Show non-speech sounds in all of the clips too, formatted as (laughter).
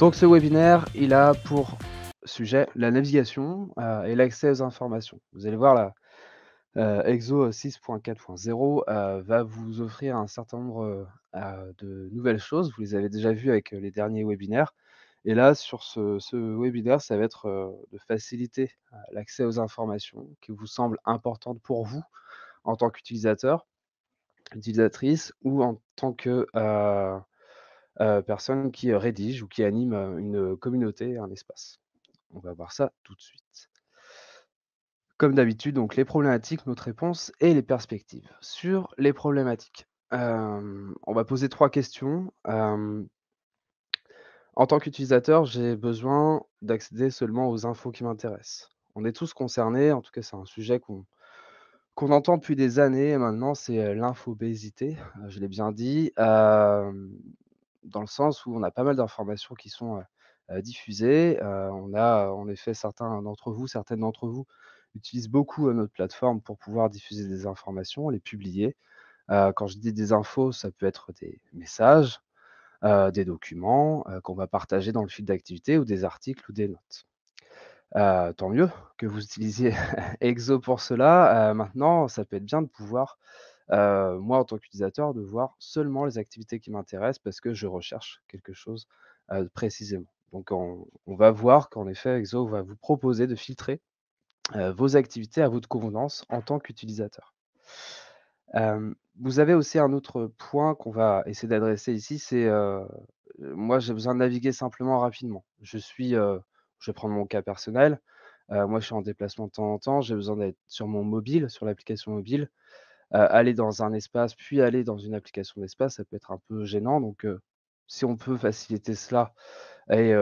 Donc ce webinaire, il a pour sujet la navigation euh, et l'accès aux informations. Vous allez voir la euh, EXO 6.4.0 euh, va vous offrir un certain nombre de nouvelles choses. Vous les avez déjà vues avec les derniers webinaires. Et là, sur ce, ce webinaire, ça va être de faciliter l'accès aux informations qui vous semblent importantes pour vous en tant qu'utilisateur, utilisatrice ou en tant que personnes euh, personne qui euh, rédige ou qui anime euh, une communauté, un espace. On va voir ça tout de suite. Comme d'habitude, donc les problématiques, notre réponse et les perspectives. Sur les problématiques, on va poser trois questions. en tant qu'utilisateur, j'ai besoin d'accéder seulement aux infos qui m'intéressent. On est tous concernés, en tout cas c'est un sujet qu'on entend depuis des années maintenant, c'est l'infobésité, je l'ai bien dit dans le sens où on a pas mal d'informations qui sont diffusées. on a en effet certains d'entre vous, certaines d'entre vous utilisent beaucoup notre plateforme pour pouvoir diffuser des informations, les publier. quand je dis des infos, ça peut être des messages, des documents qu'on va partager dans le fil d'activité ou des articles ou des notes. tant mieux que vous utilisiez (laughs) EXO pour cela. maintenant, ça peut être bien de pouvoir euh, moi, en tant qu'utilisateur, de voir seulement les activités qui m'intéressent parce que je recherche quelque chose euh, précisément. Donc, on, va voir qu'en effet, EXO va vous proposer de filtrer euh, vos activités à votre convenance en tant qu'utilisateur. vous avez aussi un autre point qu'on va essayer d'adresser ici, c'est moi j'ai besoin de naviguer simplement rapidement. Je suis, je vais prendre mon cas personnel, moi, je suis en déplacement de temps en temps, j'ai besoin d'être sur mon mobile, sur l'application mobile aller dans un espace, puis aller dans une application d'espace, ça peut être un peu gênant. Donc, si on peut faciliter cela et,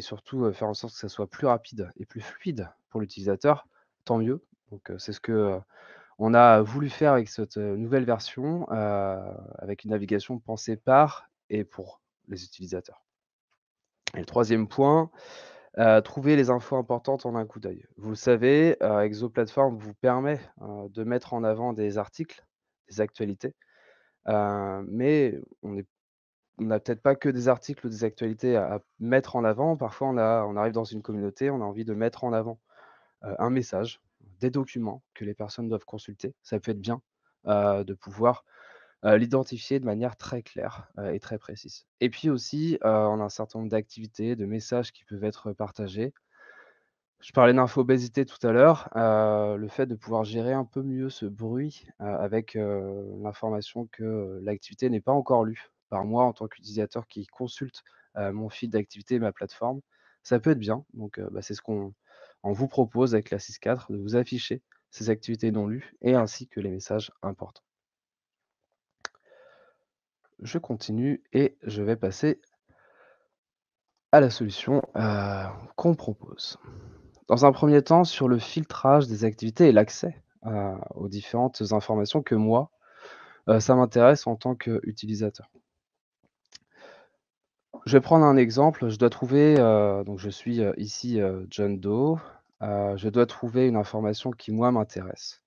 surtout faire en sorte que ça soit plus rapide et plus fluide pour l'utilisateur, tant mieux. Donc, c'est ce que on a voulu faire avec cette nouvelle version, avec une navigation pensée par et pour les utilisateurs. Et le troisième point, trouver les infos importantes en un coup d'œil. Vous le savez, euh, Exoplatform vous permet hein, de mettre en avant des articles, des actualités, euh, mais on n'a peut-être pas que des articles ou des actualités à, mettre en avant. Parfois, on, arrive dans une communauté, on a envie de mettre en avant euh, un message, des documents que les personnes doivent consulter. Ça peut être bien de pouvoir euh, l'identifier de manière très claire euh, et très précise. Et puis aussi, euh, on a un certain nombre d'activités, de messages qui peuvent être partagés. Je parlais d'infobésité tout à l'heure. le fait de pouvoir gérer un peu mieux ce bruit avec l'information que l'activité n'est pas encore lue par moi en tant qu'utilisateur qui consulte mon fil d'activité et ma plateforme, ça peut être bien. Donc, bah, c'est ce qu'on vous propose avec la 6.4 de vous afficher ces activités non lues et ainsi que les messages importants je continue et je vais passer à la solution euh, qu'on propose. Dans un premier temps, sur le filtrage des activités et l'accès euh, aux différentes informations que moi, euh, ça m'intéresse en tant qu'utilisateur. Je vais prendre un exemple. Je dois trouver, donc je suis ici John Doe, je dois trouver une information qui, moi, m'intéresse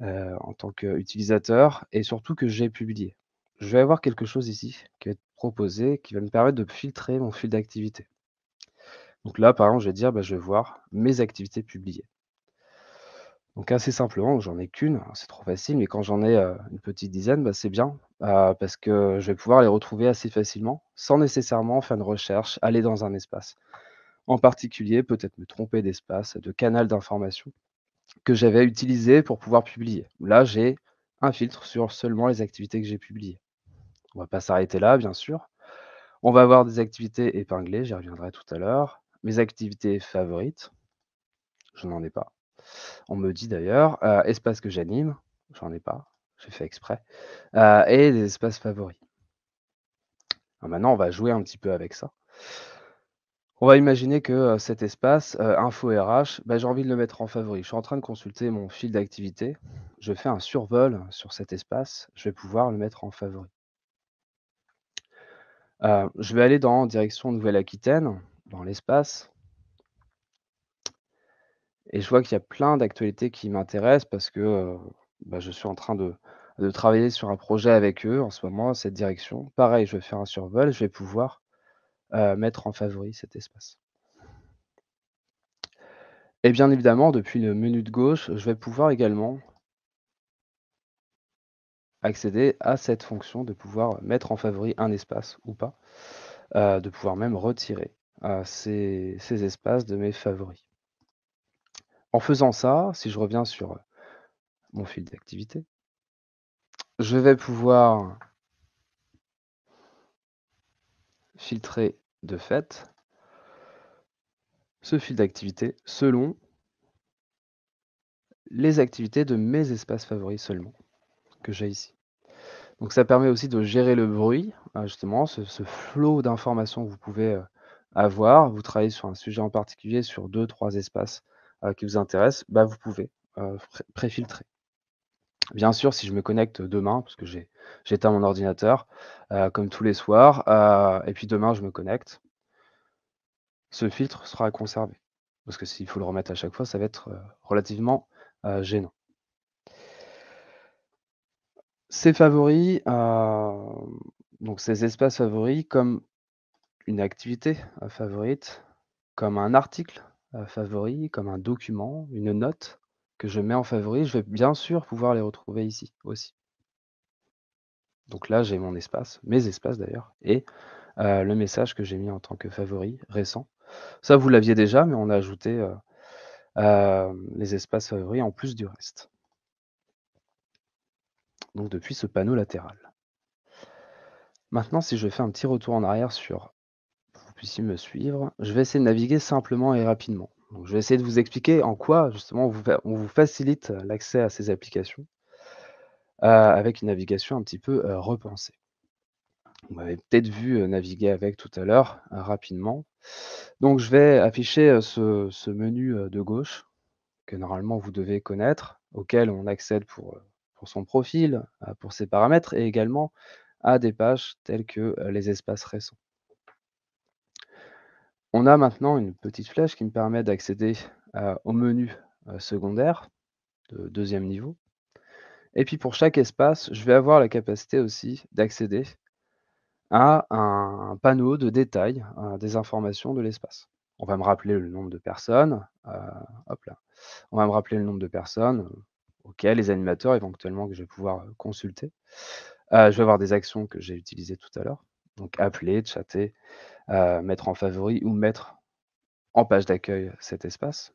en tant qu'utilisateur et surtout que j'ai publiée je vais avoir quelque chose ici qui va être proposé, qui va me permettre de filtrer mon fil d'activité. Donc là, par exemple, je vais dire, bah, je vais voir mes activités publiées. Donc assez simplement, j'en ai qu'une, hein, c'est trop facile, mais quand j'en ai une petite dizaine, bah, c'est bien, parce que je vais pouvoir les retrouver assez facilement, sans nécessairement faire une recherche, aller dans un espace. En particulier, peut-être me tromper d'espace, de canal d'information que j'avais utilisé pour pouvoir publier. Là, j'ai un filtre sur seulement les activités que j'ai publiées. On va pas s'arrêter là, bien sûr. On va avoir des activités épinglées, j'y reviendrai tout à l'heure. Mes activités favorites, je n'en ai pas. On me dit d'ailleurs, euh, espace que j'anime, j'en ai pas, j'ai fait exprès, euh, et des espaces favoris. maintenant, on va jouer un petit peu avec ça. On va imaginer que euh, cet espace, info RH, bah, j'ai envie de le mettre en favori. Je suis en train de consulter mon fil d'activité. Je fais un survol sur cet espace. Je vais pouvoir le mettre en favori. Euh, je vais aller dans direction Nouvelle-Aquitaine, dans l'espace et je vois qu'il y a plein d'actualités qui m'intéressent parce que, euh, bah, je suis en train de travailler sur un projet avec eux en ce moment, cette direction. Pareil, je vais faire un survol, je vais pouvoir, euh, mettre en favori cet espace. Et bien évidemment, depuis le menu de gauche, je vais pouvoir également accéder à cette fonction de pouvoir mettre en favori un espace ou pas, euh, de pouvoir même retirer euh, ces, espaces de mes favoris. En faisant ça, si je reviens sur mon fil d'activité, je vais pouvoir filtrer de fait ce fil d'activité selon les activités de mes espaces favoris seulement que j'ai ici. Donc ça permet aussi de gérer le bruit, hein, justement, ce, flot d'informations que vous pouvez euh, avoir. Vous travaillez sur un sujet en particulier, sur deux, trois espaces euh, qui vous intéressent, bah, vous pouvez euh, préfiltrer. Bien sûr, si je me connecte demain, parce que j'éteins mon ordinateur, comme tous les soirs, et puis demain je me connecte, ce filtre sera conservé. Parce que s'il faut le remettre à chaque fois, ça va être relativement gênant. Ces favoris, euh, donc ces espaces favoris comme une activité, euh, favorite, comme un article, euh, favori, comme un document, une note que je mets en favori, je vais bien sûr pouvoir les retrouver ici aussi. Donc là, j'ai mon espace, mes espaces d'ailleurs et le message que j'ai mis en tant que favori récent. Ça, vous l'aviez déjà, mais on a ajouté, les espaces favoris en plus du reste donc depuis ce panneau latéral. Maintenant, si je fais un petit retour en arrière sur vous puissiez me suivre, je vais essayer de naviguer simplement et rapidement. je vais essayer de vous expliquer en quoi justement on vous, facilite l'accès à ces applications euh, avec une navigation un petit peu euh, repensée. Vous m'avez peut-être vu euh, naviguer avec tout à l'heure rapidement. Donc je vais afficher ce, menu de gauche que normalement vous devez connaître, auquel on accède pour pour son profil, pour ses paramètres et également à des pages telles que euh, les espaces récents. On a maintenant une petite flèche qui me permet d'accéder au menu euh, secondaire de deuxième niveau. Et puis pour chaque espace, je vais avoir la capacité aussi d'accéder à un panneau de détails, des informations de l'espace. On va me rappeler le nombre de personnes. Euh, hop là. On va me rappeler le nombre de personnes, les animateurs éventuellement que je vais pouvoir consulter. je vais avoir des actions que j'ai utilisées tout à l'heure. Donc appeler, chatter, mettre en favori ou mettre en page d'accueil cet espace.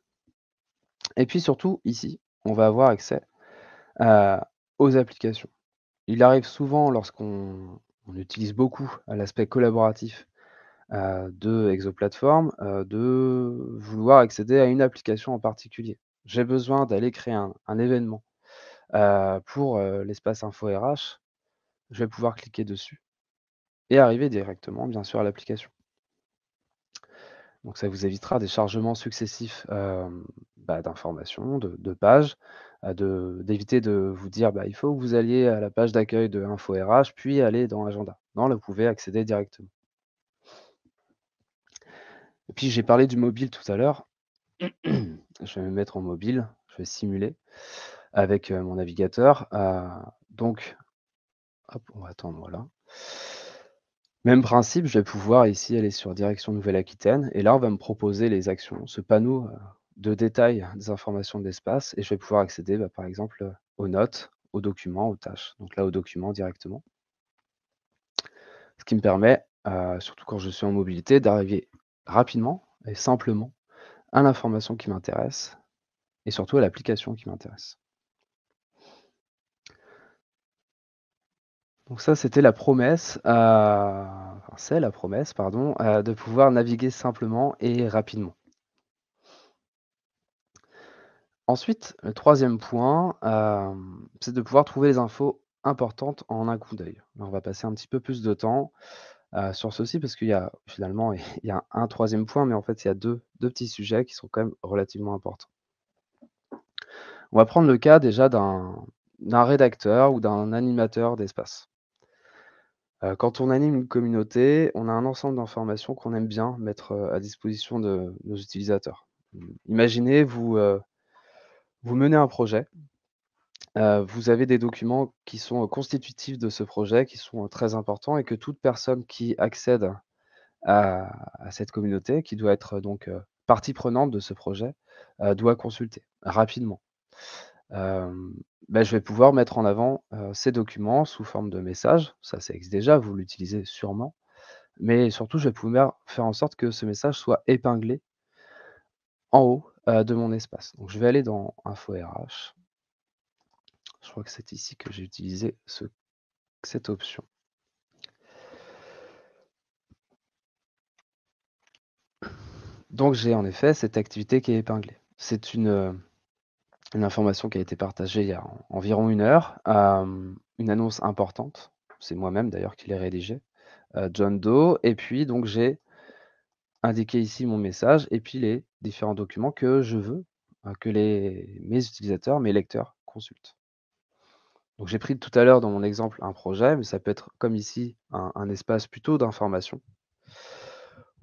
Et puis surtout, ici, on va avoir accès aux applications. Il arrive souvent lorsqu'on utilise beaucoup l'aspect collaboratif de Exoplatform de vouloir accéder à une application en particulier j'ai besoin d'aller créer un, événement pour l'espace info RH, je vais pouvoir cliquer dessus et arriver directement, bien sûr, à l'application. Donc ça vous évitera des chargements successifs bah, d'informations, de, de, pages, d'éviter de, vous dire bah, il faut que vous alliez à la page d'accueil de Info RH, puis aller dans Agenda. Non, là vous pouvez accéder directement. Et puis j'ai parlé du mobile tout à l'heure. (clears throat) je vais me mettre en mobile, je vais simuler avec euh, mon navigateur. Euh, donc, hop, on va attendre, voilà. Même principe, je vais pouvoir ici aller sur Direction Nouvelle-Aquitaine, et là, on va me proposer les actions, ce panneau euh, de détails, des informations d'espace, et je vais pouvoir accéder, bah, par exemple, aux notes, aux documents, aux tâches. Donc là, aux documents directement. Ce qui me permet, surtout quand je suis en mobilité, d'arriver rapidement et simplement à l'information qui m'intéresse et surtout à l'application qui m'intéresse. Donc ça, c'était la promesse, euh, c'est la promesse, pardon, euh, de pouvoir naviguer simplement et rapidement. Ensuite, le troisième point, euh, c'est de pouvoir trouver les infos importantes en un coup d'œil. On va passer un petit peu plus de temps sur ceci, parce qu'il y a finalement, (laughs) il y a un troisième point, mais en fait, il y a deux petits sujets qui sont quand même relativement importants. On va prendre le cas déjà d'un rédacteur ou d'un animateur d'espace. Euh, quand on anime une communauté, on a un ensemble d'informations qu'on aime bien mettre, euh, à disposition de nos utilisateurs. Imaginez, vous, euh, vous menez un projet vous avez des documents qui sont, constitutifs de ce projet, qui sont, très importants et que toute personne qui accède à cette communauté, qui doit être, donc, partie prenante de ce projet, doit consulter rapidement. Bah, je vais pouvoir mettre en avant, ces documents sous forme de message. Ça, c'est existe déjà, vous l'utilisez sûrement, mais surtout, je vais pouvoir faire en sorte que ce message soit épinglé en haut, de mon espace. Donc je vais aller dans info RH je crois que c'est ici que j'ai utilisé cette option. Donc j'ai en effet cette activité qui est épinglée. C'est une, euh, information qui a été partagée il y a environ une heure, une annonce importante. C'est moi-même d'ailleurs qui l'ai rédigée, euh, John Doe. Et puis donc j'ai indiqué ici mon message et puis les différents documents que je veux euh, que mes utilisateurs, mes lecteurs consultent j'ai pris tout à l'heure dans mon exemple un projet, mais ça peut être comme ici un, espace plutôt d'information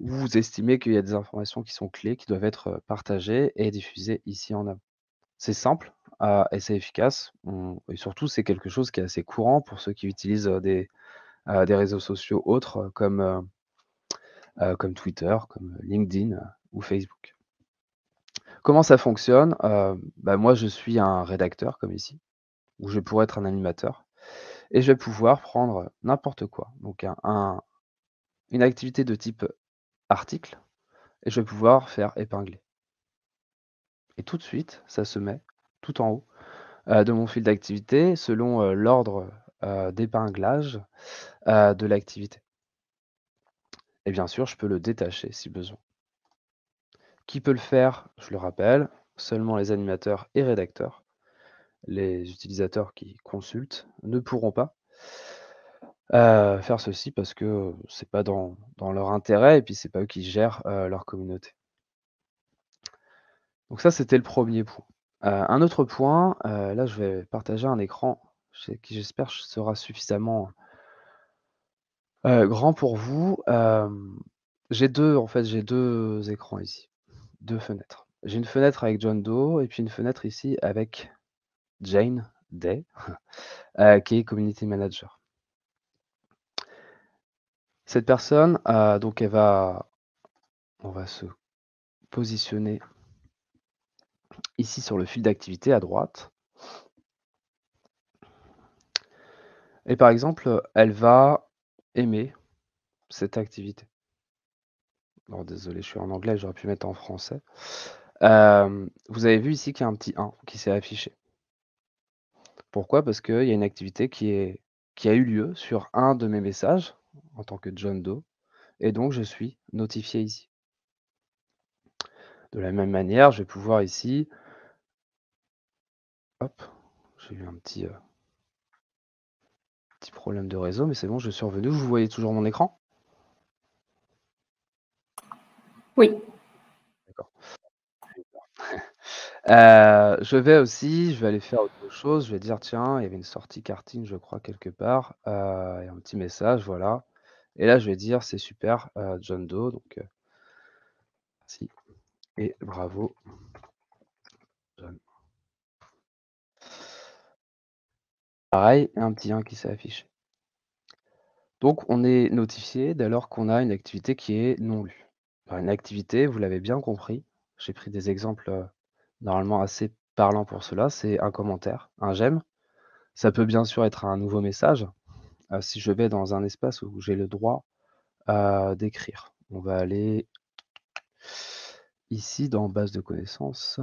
où vous estimez qu'il y a des informations qui sont clés, qui doivent être euh, partagées et diffusées ici en avant. C'est simple euh, et c'est efficace. et surtout, c'est quelque chose qui est assez courant pour ceux qui utilisent euh, des, réseaux sociaux autres comme, Twitter, comme LinkedIn ou Facebook. Comment ça fonctionne bah, Moi, je suis un rédacteur comme ici où je pourrais être un animateur. Et je vais pouvoir prendre n'importe quoi. Donc une activité de type article, et je vais pouvoir faire épingler. Et tout de suite, ça se met tout en haut euh, de mon fil d'activité selon euh, l'ordre euh, d'épinglage de l'activité. Et bien sûr, je peux le détacher si besoin. Qui peut le faire Je le rappelle, seulement les animateurs et rédacteurs les utilisateurs qui consultent ne pourront pas euh, faire ceci parce que c'est pas dans, leur intérêt et puis c'est pas eux qui gèrent euh, leur communauté. Donc ça c'était le premier point. Euh, un autre point, là je vais partager un écran qui j'espère sera suffisamment grand pour vous. j'ai deux en fait j'ai deux écrans ici, deux fenêtres. J'ai une fenêtre avec John Doe et puis une fenêtre ici avec Jane Day, (laughs) euh, qui est community manager. Cette personne, euh, donc, elle va, on va se positionner ici sur le fil d'activité à droite. Et par exemple, elle va aimer cette activité. Oh, désolé, je suis en anglais, j'aurais pu mettre en français. Euh, vous avez vu ici qu'il y a un petit 1 qui s'est affiché. Pourquoi? Parce qu'il y a une activité qui a eu lieu sur un de mes messages en tant que John Doe et donc je suis notifié ici. De la même manière, je vais pouvoir ici hop, j'ai eu un petit, euh, petit problème de réseau, mais c'est bon, je suis revenu. Vous voyez toujours mon écran? Oui. Euh, je vais aussi, je vais aller faire autre chose, je vais dire: «Tiens, il y avait une sortie karting, je crois, quelque part», euh, et un petit message, voilà et là, je vais dire: «C'est super, euh, John Doe, donc «merci et bravo» John. Pareil, un petit 1 qui s'est affiché. Donc on est notifié dès lors qu'on a une activité qui est non lue. une activité, vous l'avez bien compris, j'ai pris des exemples, normalement assez parlant pour cela, c'est un commentaire, un j'aime. Ça peut bien sûr être un nouveau message euh, si je vais dans un espace où j'ai le droit euh, d'écrire. On va aller ici dans base de connaissances.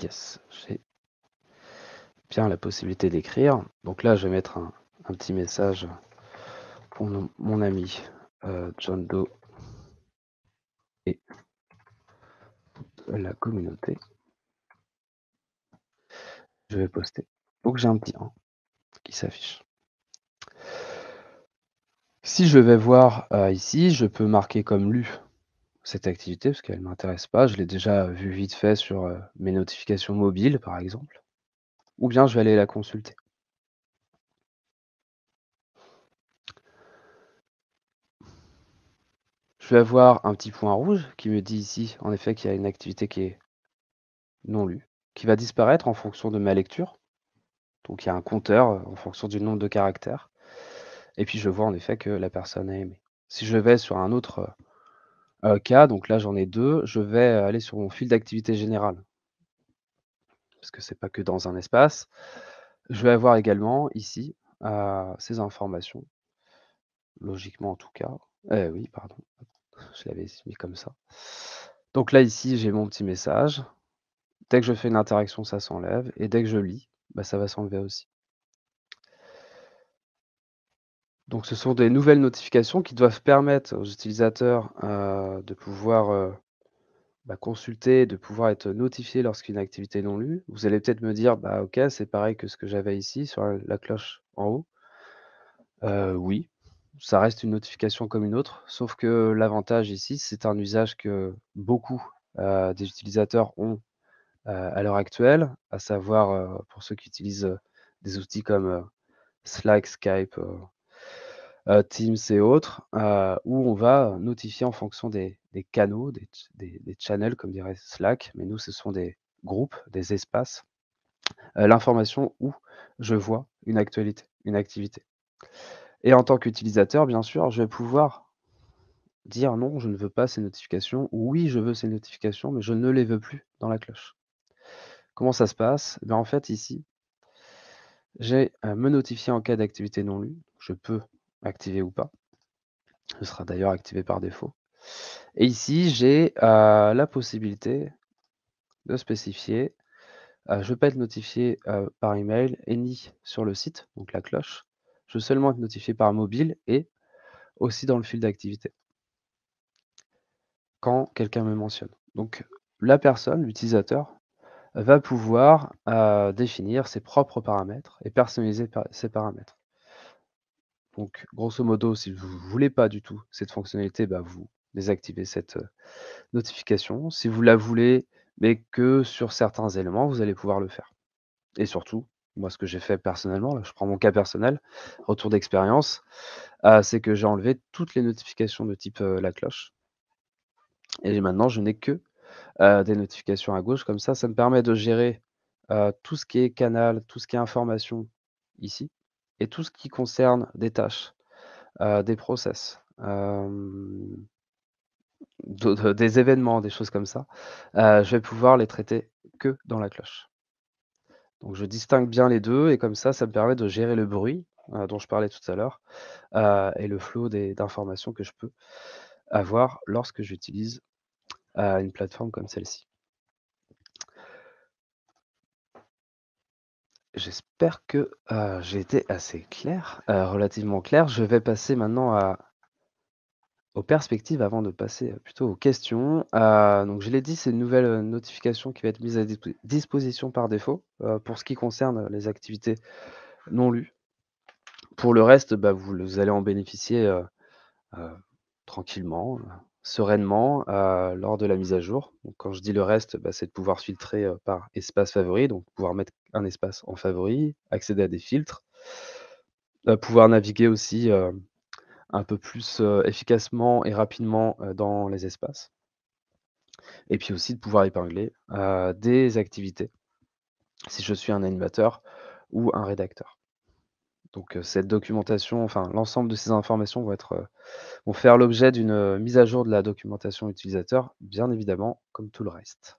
Yes, j'ai bien la possibilité d'écrire. Donc là, je vais mettre un petit message mon ami euh, John Doe et la communauté. Je vais poster. que j'ai un petit 1 qui s'affiche. Si je vais voir euh, ici, je peux marquer comme lu cette activité parce qu'elle ne m'intéresse pas. Je l'ai déjà vue vite fait sur euh, mes notifications mobiles, par exemple. Ou bien je vais aller la consulter. Je vais avoir un petit point rouge qui me dit ici, en effet, qu'il y a une activité qui est non lue, qui va disparaître en fonction de ma lecture. Donc, il y a un compteur euh, en fonction du nombre de caractères. Et puis, je vois en effet que la personne a aimé. Si je vais sur un autre euh, euh, cas, donc là, j'en ai deux, je vais aller sur mon fil d'activité générale. Parce que c'est pas que dans un espace. Je vais avoir également ici ces informations logiquement en tout cas. Eh oui, pardon. Je l'avais mis comme ça. Donc là, ici, j'ai mon petit message. Dès que je fais une interaction, ça s'enlève. Et dès que je lis, bah, ça va s'enlever aussi. Donc ce sont des nouvelles notifications qui doivent permettre aux utilisateurs euh, de pouvoir euh, bah, consulter, de pouvoir être notifié lorsqu'une activité est activité non lue. Vous allez peut-être me dire, bah, ok, c'est pareil que ce que j'avais ici sur la cloche en haut. Euh, oui, ça reste une notification comme une autre, sauf que l'avantage ici, c'est un usage que beaucoup euh, des utilisateurs ont euh, à l'heure actuelle, à savoir euh, pour ceux qui utilisent des outils comme Slack, Skype, Teams et autres, où on va notifier en fonction des, canaux, des, des, channels, comme dirait Slack, mais nous, ce sont des groupes, des espaces, l'information où je vois une actualité, une activité. Et en tant qu'utilisateur, bien sûr, je vais pouvoir dire non, je ne veux pas ces notifications, ou oui, je veux ces notifications, mais je ne les veux plus dans la cloche. Comment ça se passe eh En fait, ici, j'ai euh, me notifier en cas d'activité non lue. Je peux activer ou pas. Ce sera d'ailleurs activé par défaut. Et ici, j'ai euh, la possibilité de spécifier ne euh, je pas être notifié par email et ni sur le site, donc la cloche, je veux seulement être notifié par mobile et aussi dans le fil d'activité quand quelqu'un me mentionne. Donc la personne, l'utilisateur, va pouvoir euh, définir ses propres paramètres et personnaliser ses paramètres. Donc, grosso modo, si vous ne voulez pas du tout cette fonctionnalité, bah, vous désactivez cette euh, notification. Si vous la voulez, mais que sur certains éléments, vous allez pouvoir le faire. Et surtout, moi, ce que j'ai fait personnellement, je prends mon cas personnel, retour d'expérience, euh, c'est que j'ai enlevé toutes les notifications de type euh, la cloche. Et maintenant, je n'ai que euh, des notifications à gauche. Comme ça, ça me permet de gérer tout ce qui est canal, tout ce qui est information ici, et tout ce qui concerne des tâches, des process. des événements, des choses comme ça, je vais pouvoir les traiter que dans la cloche. Donc je distingue bien les deux et comme ça, ça me permet de gérer le bruit euh, dont je parlais tout à l'heure euh, et le flot d'informations que je peux avoir lorsque j'utilise euh, une plateforme comme celle-ci. J'espère que j'ai été assez clair, relativement clair. Je vais passer maintenant à aux perspectives avant de passer euh, plutôt aux questions. Euh, donc, je l'ai dit, c'est une nouvelle euh, notification qui va être mise à disposition par défaut pour ce qui concerne les activités non lues. Pour le reste, bah, vous, allez en bénéficier tranquillement, sereinement lors de la mise à jour. Donc, quand je dis le reste, bah, c'est de pouvoir filtrer par espace favori, donc pouvoir mettre un espace en favori, accéder à des filtres, pouvoir naviguer aussi un peu plus efficacement et rapidement dans les espaces. Et puis aussi de pouvoir épingler des activités si je suis un animateur ou un rédacteur. Donc cette documentation, enfin l'ensemble de ces informations vont, être, vont faire l'objet d'une mise à jour de la documentation utilisateur, bien évidemment, comme tout le reste.